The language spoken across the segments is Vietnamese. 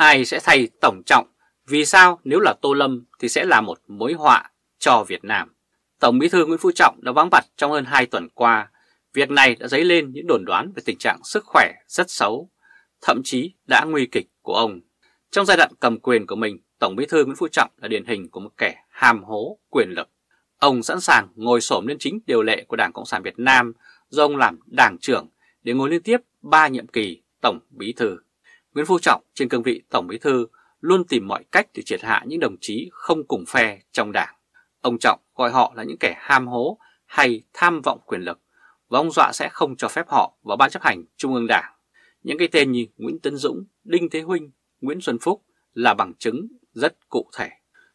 ai sẽ thay Tổng Trọng, vì sao nếu là Tô Lâm thì sẽ là một mối họa cho Việt Nam. Tổng bí thư Nguyễn Phú Trọng đã vắng mặt trong hơn 2 tuần qua. Việc này đã dấy lên những đồn đoán về tình trạng sức khỏe rất xấu, thậm chí đã nguy kịch của ông. Trong giai đoạn cầm quyền của mình, Tổng bí thư Nguyễn Phú Trọng là điển hình của một kẻ hàm hố quyền lực. Ông sẵn sàng ngồi xổm lên chính điều lệ của Đảng Cộng sản Việt Nam do ông làm đảng trưởng để ngồi liên tiếp 3 nhiệm kỳ Tổng bí thư. Nguyễn Phú Trọng trên cương vị Tổng Bí Thư luôn tìm mọi cách để triệt hạ những đồng chí không cùng phe trong đảng. Ông Trọng gọi họ là những kẻ ham hố hay tham vọng quyền lực và ông dọa sẽ không cho phép họ vào Ban chấp hành Trung ương Đảng. Những cái tên như Nguyễn Tấn Dũng, Đinh Thế Huynh, Nguyễn Xuân Phúc là bằng chứng rất cụ thể.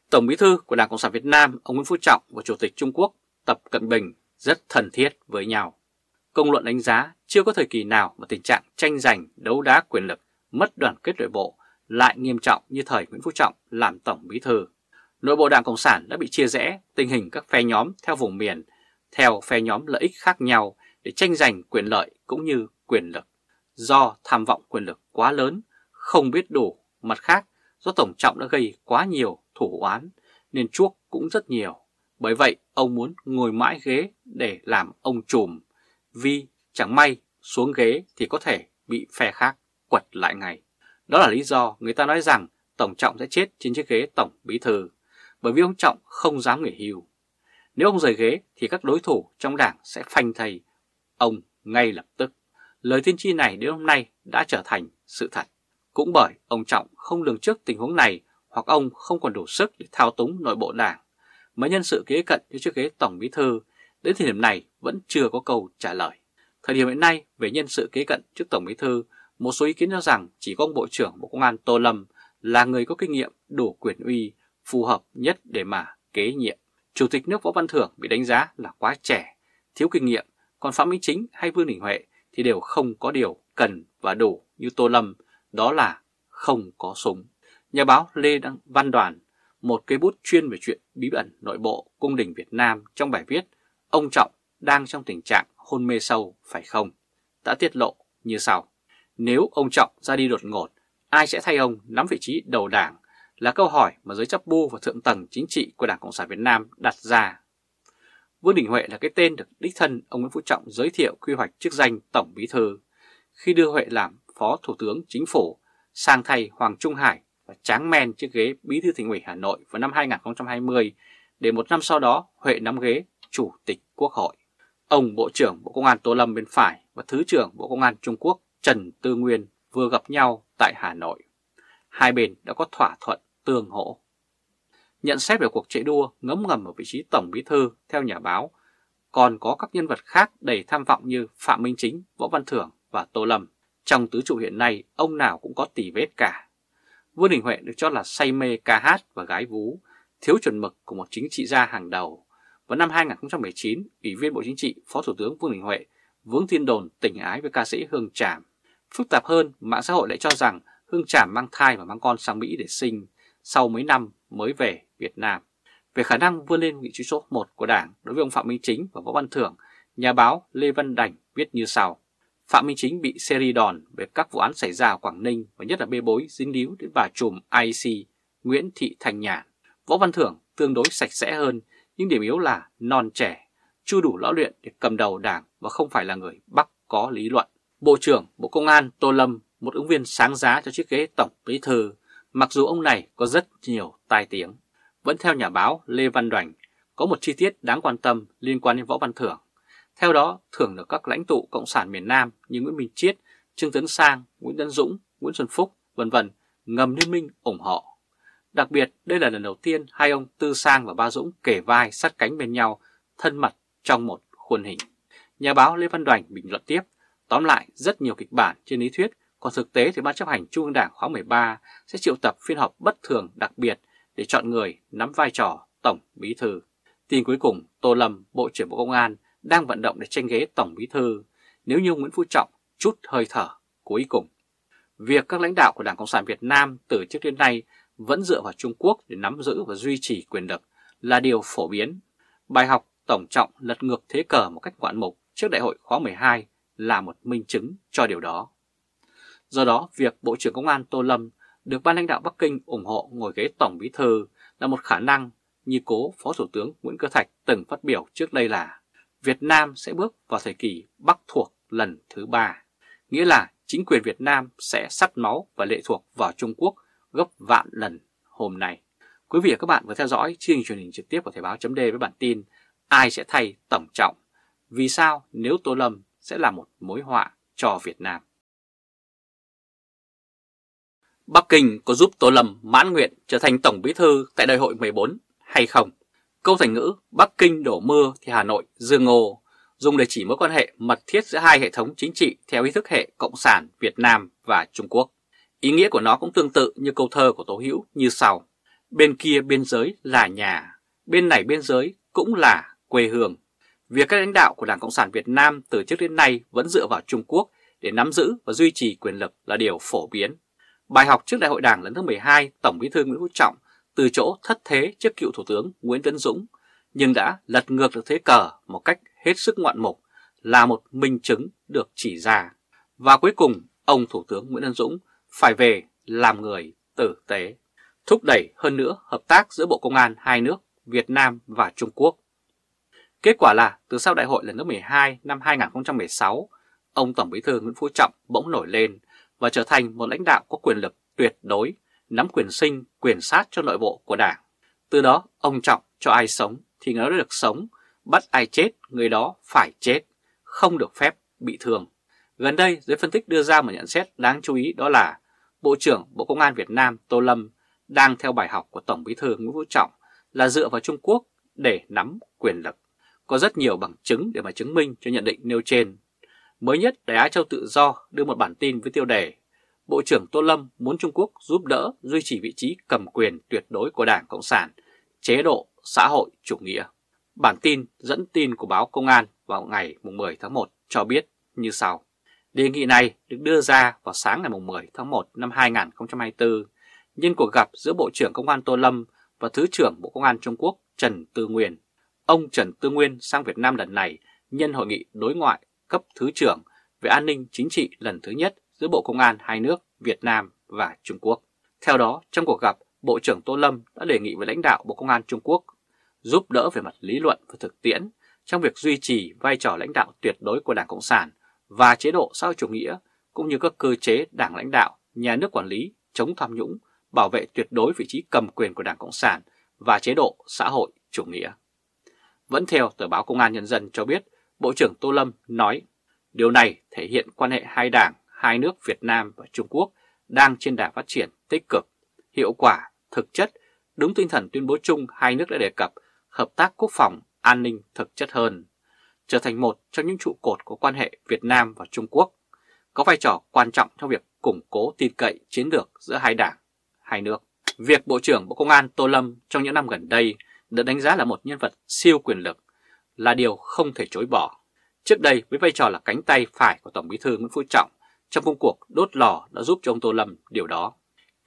Tổng bí thư của Đảng Cộng sản Việt Nam ông Nguyễn Phú Trọng và Chủ tịch Trung Quốc Tập Cận Bình rất thân thiết với nhau. Công luận đánh giá chưa có thời kỳ nào mà tình trạng tranh giành đấu đá quyền lực mất đoàn kết nội bộ lại nghiêm trọng như thời Nguyễn Phú Trọng làm Tổng Bí Thư. Nội bộ Đảng Cộng sản đã bị chia rẽ, tình hình các phe nhóm theo vùng miền, theo phe nhóm lợi ích khác nhau để tranh giành quyền lợi cũng như quyền lực. Do tham vọng quyền lực quá lớn, không biết đủ, mặt khác do Tổng Trọng đã gây quá nhiều thủ oán nên chuốc cũng rất nhiều. Bởi vậy ông muốn ngồi mãi ghế để làm ông trùm vì chẳng may xuống ghế thì có thể bị phe khác quật lại ngay. Đó là lý do người ta nói rằng Tổng Trọng sẽ chết trên chiếc ghế Tổng Bí Thư, bởi vì ông Trọng không dám nghỉ hưu. Nếu ông rời ghế thì các đối thủ trong đảng sẽ phanh thầy ông ngay lập tức. Lời tiên tri này đến hôm nay đã trở thành sự thật. Cũng bởi ông Trọng không lường trước tình huống này hoặc ông không còn đủ sức để thao túng nội bộ đảng, mà nhân sự kế cận cho chiếc ghế Tổng Bí Thư đến thời điểm này vẫn chưa có câu trả lời. Thời điểm hiện nay về nhân sự kế cận trước Tổng Bí Thư một số ý kiến cho rằng chỉ có ông Bộ trưởng Bộ Công an Tô Lâm là người có kinh nghiệm đủ quyền uy phù hợp nhất để mà kế nhiệm. Chủ tịch nước Võ Văn Thưởng bị đánh giá là quá trẻ, thiếu kinh nghiệm, còn Phạm Minh Chính hay Vương Đình Huệ thì đều không có điều cần và đủ như Tô Lâm, đó là không có súng. Nhà báo Lê Đăng Văn Đoàn, một cây bút chuyên về chuyện bí ẩn nội bộ cung đình Việt Nam trong bài viết Ông Trọng đang trong tình trạng hôn mê sâu phải không? đã tiết lộ như sau. Nếu ông Trọng ra đi đột ngột, ai sẽ thay ông nắm vị trí đầu đảng là câu hỏi mà giới chấp bu và thượng tầng chính trị của Đảng Cộng sản Việt Nam đặt ra. Vương Đình Huệ là cái tên được đích thân ông Nguyễn Phú Trọng giới thiệu quy hoạch chức danh Tổng Bí Thư khi đưa Huệ làm Phó Thủ tướng Chính phủ sang thay Hoàng Trung Hải và tráng men chiếc ghế Bí Thư Thành ủy Hà Nội vào năm 2020 để một năm sau đó Huệ nắm ghế Chủ tịch Quốc hội. Ông Bộ trưởng Bộ Công an Tô Lâm bên phải và Thứ trưởng Bộ Công an Trung Quốc Trần Tư Nguyên vừa gặp nhau tại Hà Nội. Hai bên đã có thỏa thuận tương hỗ. Nhận xét về cuộc chạy đua ngấm ngầm ở vị trí Tổng Bí Thư theo nhà báo, còn có các nhân vật khác đầy tham vọng như Phạm Minh Chính, Võ Văn Thưởng và Tô Lâm. Trong tứ trụ hiện nay, ông nào cũng có tỷ vết cả. Vương Đình Huệ được cho là say mê ca hát và gái vú, thiếu chuẩn mực của một chính trị gia hàng đầu. Vào năm 2019, Ủy viên Bộ Chính trị, Phó Thủ tướng Vương Đình Huệ vướng tin đồn tình ái với ca sĩ Hương Tràm. Phức tạp hơn, mạng xã hội lại cho rằng Hương Tràm mang thai và mang con sang Mỹ để sinh, sau mấy năm mới về Việt Nam. Về khả năng vươn lên vị trí số 1 của Đảng đối với ông Phạm Minh Chính và Võ Văn Thưởng, nhà báo Lê Văn Đành viết như sau. Phạm Minh Chính bị seri đòn về các vụ án xảy ra ở Quảng Ninh và nhất là bê bối dính líu đến bà trùm IC Nguyễn Thị Thành Nhàn. Võ Văn Thưởng tương đối sạch sẽ hơn, nhưng điểm yếu là non trẻ, chưa đủ lão luyện để cầm đầu đảng và không phải là người Bắc có lý luận. Bộ trưởng Bộ Công an Tô Lâm, một ứng viên sáng giá cho chiếc ghế Tổng Bí Thư, mặc dù ông này có rất nhiều tai tiếng. Vẫn theo nhà báo Lê Văn Đoành, có một chi tiết đáng quan tâm liên quan đến Võ Văn Thưởng. Theo đó, Thưởng được các lãnh tụ Cộng sản miền Nam như Nguyễn Minh Chiết, Trương Tấn Sang, Nguyễn Tấn Dũng, Nguyễn Xuân Phúc, vân vân ngầm liên minh ủng hộ. Đặc biệt, đây là lần đầu tiên hai ông Tư Sang và Ba Dũng kể vai sát cánh bên nhau, thân mật trong một khuôn hình. Nhà báo Lê Văn Đoành bình luận tiếp, Tóm lại, rất nhiều kịch bản trên lý thuyết, còn thực tế thì Ban chấp hành Trung ương Đảng khóa 13 sẽ triệu tập phiên họp bất thường đặc biệt để chọn người nắm vai trò Tổng Bí Thư. Tin cuối cùng, Tô Lâm, Bộ trưởng Bộ Công an đang vận động để tranh ghế Tổng Bí Thư nếu như Nguyễn Phú Trọng chút hơi thở cuối cùng. Việc các lãnh đạo của Đảng Cộng sản Việt Nam từ trước đến nay vẫn dựa vào Trung Quốc để nắm giữ và duy trì quyền lực là điều phổ biến. Bài học Tổng Trọng lật ngược thế cờ một cách ngoạn mục trước đại hội khóa 12 là một minh chứng cho điều đó. Do đó, việc Bộ trưởng Công an Tô Lâm được ban lãnh đạo Bắc Kinh ủng hộ ngồi ghế Tổng Bí Thư là một khả năng như cố Phó Thủ tướng Nguyễn Cơ Thạch từng phát biểu trước đây là Việt Nam sẽ bước vào thời kỳ Bắc thuộc lần thứ ba, nghĩa là chính quyền Việt Nam sẽ sắt máu và lệ thuộc vào Trung Quốc gấp vạn lần hôm nay. Quý vị và các bạn vừa theo dõi chương trình truyền hình trực tiếp của Thời báo chấm với bản tin Ai sẽ thay Tổng Trọng? Vì sao nếu Tô Lâm sẽ là một mối họa cho Việt Nam. Bắc Kinh có giúp Tô Lâm mãn nguyện trở thành Tổng Bí Thư tại Đại hội 14 hay không? Câu thành ngữ Bắc Kinh đổ mưa thì Hà Nội dương ngô dùng để chỉ mối quan hệ mật thiết giữa hai hệ thống chính trị theo ý thức hệ Cộng sản Việt Nam và Trung Quốc. Ý nghĩa của nó cũng tương tự như câu thơ của Tố Hữu như sau. Bên kia biên giới là nhà, bên này biên giới cũng là quê hương. Việc các lãnh đạo của Đảng Cộng sản Việt Nam từ trước đến nay vẫn dựa vào Trung Quốc để nắm giữ và duy trì quyền lực là điều phổ biến. Bài học trước Đại hội Đảng lần thứ 12, Tổng Bí thư Nguyễn Phú Trọng từ chỗ thất thế trước cựu Thủ tướng Nguyễn Tấn Dũng nhưng đã lật ngược được thế cờ một cách hết sức ngoạn mục là một minh chứng được chỉ ra. Và cuối cùng, ông Thủ tướng Nguyễn Tấn Dũng phải về làm người tử tế, thúc đẩy hơn nữa hợp tác giữa Bộ Công an hai nước Việt Nam và Trung Quốc Kết quả là từ sau đại hội lần thứ 12 năm 2016, ông Tổng Bí thư Nguyễn Phú Trọng bỗng nổi lên và trở thành một lãnh đạo có quyền lực tuyệt đối, nắm quyền sinh, quyền sát cho nội bộ của Đảng. Từ đó, ông Trọng cho ai sống thì người đó được sống, bắt ai chết người đó phải chết, không được phép bị thương. Gần đây, giới phân tích đưa ra một nhận xét đáng chú ý đó là Bộ trưởng Bộ Công an Việt Nam Tô Lâm đang theo bài học của Tổng Bí thư Nguyễn Phú Trọng là dựa vào Trung Quốc để nắm quyền lực có rất nhiều bằng chứng để mà chứng minh cho nhận định nêu trên. Mới nhất, Đài Á Châu Tự Do đưa một bản tin với tiêu đề Bộ trưởng Tô Lâm muốn Trung Quốc giúp đỡ duy trì vị trí cầm quyền tuyệt đối của Đảng Cộng sản, chế độ xã hội chủ nghĩa. Bản tin dẫn tin của báo Công an vào ngày 10 tháng 1 cho biết như sau. Đề nghị này được đưa ra vào sáng ngày 10 tháng 1 năm 2024 nhân cuộc gặp giữa Bộ trưởng Công an Tô Lâm và Thứ trưởng Bộ Công an Trung Quốc Trần Tư Nguyên. Ông Trần Tư Nguyên sang Việt Nam lần này nhân hội nghị đối ngoại cấp Thứ trưởng về an ninh chính trị lần thứ nhất giữa Bộ Công an hai nước Việt Nam và Trung Quốc. Theo đó, trong cuộc gặp, Bộ trưởng Tô Lâm đã đề nghị với lãnh đạo Bộ Công an Trung Quốc giúp đỡ về mặt lý luận và thực tiễn trong việc duy trì vai trò lãnh đạo tuyệt đối của Đảng Cộng sản và chế độ xã hội chủ nghĩa, cũng như các cơ chế đảng lãnh đạo, nhà nước quản lý, chống tham nhũng, bảo vệ tuyệt đối vị trí cầm quyền của Đảng Cộng sản và chế độ xã hội chủ nghĩa. Vẫn theo tờ báo Công an Nhân dân cho biết, Bộ trưởng Tô Lâm nói điều này thể hiện quan hệ hai đảng, hai nước Việt Nam và Trung Quốc đang trên đà phát triển tích cực, hiệu quả, thực chất, đúng tinh thần tuyên bố chung hai nước đã đề cập hợp tác quốc phòng, an ninh thực chất hơn, trở thành một trong những trụ cột của quan hệ Việt Nam và Trung Quốc, có vai trò quan trọng trong việc củng cố tin cậy chiến lược giữa hai đảng, hai nước. Việc Bộ trưởng Bộ Công an Tô Lâm trong những năm gần đây được đánh giá là một nhân vật siêu quyền lực là điều không thể chối bỏ. Trước đây với vai trò là cánh tay phải của Tổng bí thư Nguyễn Phú Trọng trong công cuộc đốt lò đã giúp cho ông Tô Lâm điều đó.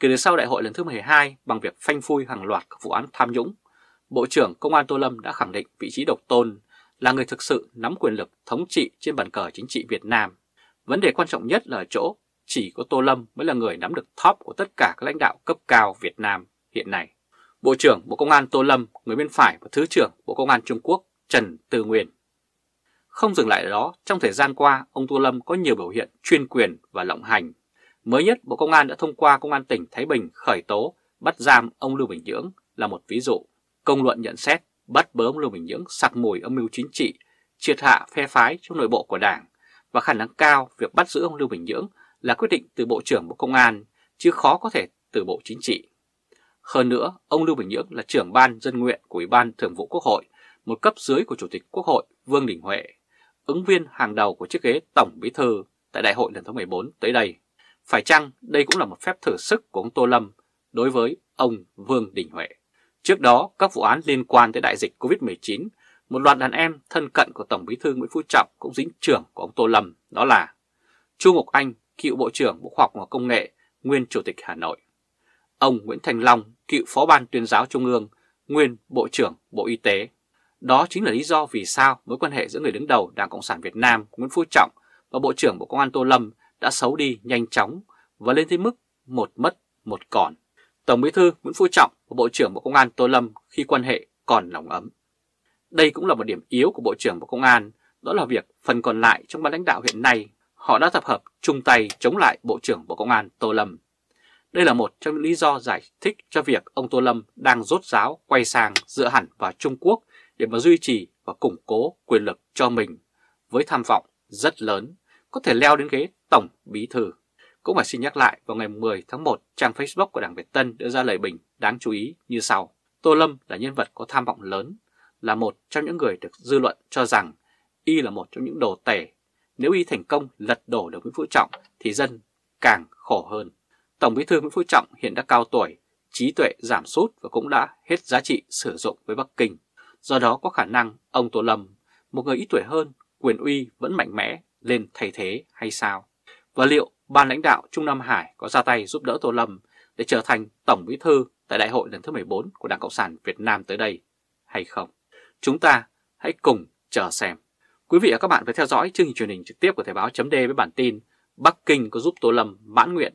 Kể từ sau đại hội lần thứ 12 bằng việc phanh phui hàng loạt các vụ án tham nhũng, Bộ trưởng Công an Tô Lâm đã khẳng định vị trí độc tôn là người thực sự nắm quyền lực thống trị trên bàn cờ chính trị Việt Nam. Vấn đề quan trọng nhất là ở chỗ chỉ có Tô Lâm mới là người nắm được top của tất cả các lãnh đạo cấp cao Việt Nam hiện nay. Bộ trưởng Bộ Công an Tô Lâm, người bên phải và Thứ trưởng Bộ Công an Trung Quốc Trần Từ Nguyên. Không dừng lại ở đó, trong thời gian qua, ông Tô Lâm có nhiều biểu hiện chuyên quyền và lộng hành. Mới nhất, Bộ Công an đã thông qua Công an tỉnh Thái Bình khởi tố, bắt giam ông Lưu Bình Nhưỡng là một ví dụ. Công luận nhận xét bắt bớ ông Lưu Bình Nhưỡng sặc mùi âm mưu chính trị, triệt hạ phe phái trong nội bộ của Đảng và khả năng cao việc bắt giữ ông Lưu Bình Nhưỡng là quyết định từ Bộ trưởng Bộ Công an, chứ khó có thể từ Bộ Chính trị. Hơn nữa, ông Lưu Bình Nhưỡng là trưởng ban dân nguyện của Ủy ban Thường vụ Quốc hội, một cấp dưới của Chủ tịch Quốc hội Vương Đình Huệ, ứng viên hàng đầu của chiếc ghế Tổng Bí Thư tại đại hội lần thứ 14 tới đây. Phải chăng đây cũng là một phép thử sức của ông Tô Lâm đối với ông Vương Đình Huệ? Trước đó, các vụ án liên quan tới đại dịch COVID-19, một loạt đàn em thân cận của Tổng Bí Thư Nguyễn Phú Trọng cũng dính trưởng của ông Tô Lâm, đó là Chu Ngọc Anh, cựu Bộ trưởng Bộ Khoa học và Công nghệ, nguyên Chủ tịch Hà Nội ông Nguyễn Thành Long, cựu phó ban tuyên giáo Trung ương, nguyên Bộ trưởng Bộ Y tế. Đó chính là lý do vì sao mối quan hệ giữa người đứng đầu Đảng Cộng sản Việt Nam Nguyễn Phú Trọng và Bộ trưởng Bộ Công an Tô Lâm đã xấu đi nhanh chóng và lên tới mức một mất một còn. Tổng bí thư Nguyễn Phú Trọng và Bộ trưởng Bộ Công an Tô Lâm khi quan hệ còn nóng ấm. Đây cũng là một điểm yếu của Bộ trưởng Bộ Công an, đó là việc phần còn lại trong ban lãnh đạo hiện nay họ đã tập hợp chung tay chống lại Bộ trưởng Bộ Công an Tô Lâm. Đây là một trong những lý do giải thích cho việc ông Tô Lâm đang rốt ráo quay sang dựa hẳn vào Trung Quốc để mà duy trì và củng cố quyền lực cho mình với tham vọng rất lớn có thể leo đến ghế Tổng Bí Thư. Cũng phải xin nhắc lại vào ngày 10 tháng 1 trang Facebook của Đảng Việt Tân đưa ra lời bình đáng chú ý như sau. Tô Lâm là nhân vật có tham vọng lớn, là một trong những người được dư luận cho rằng y là một trong những đồ tể. Nếu y thành công lật đổ được Nguyễn Phú Trọng thì dân càng khổ hơn. Tổng bí thư Nguyễn Phú Trọng hiện đã cao tuổi, trí tuệ giảm sút và cũng đã hết giá trị sử dụng với Bắc Kinh. Do đó có khả năng ông Tô Lâm, một người ít tuổi hơn, quyền uy vẫn mạnh mẽ lên thay thế hay sao? Và liệu ban lãnh đạo Trung Nam Hải có ra tay giúp đỡ Tô Lâm để trở thành Tổng bí thư tại đại hội lần thứ 14 của Đảng Cộng sản Việt Nam tới đây hay không? Chúng ta hãy cùng chờ xem. Quý vị và các bạn phải theo dõi chương trình truyền hình trực tiếp của Thời báo chấm với bản tin Bắc Kinh có giúp Tô Lâm mãn nguyện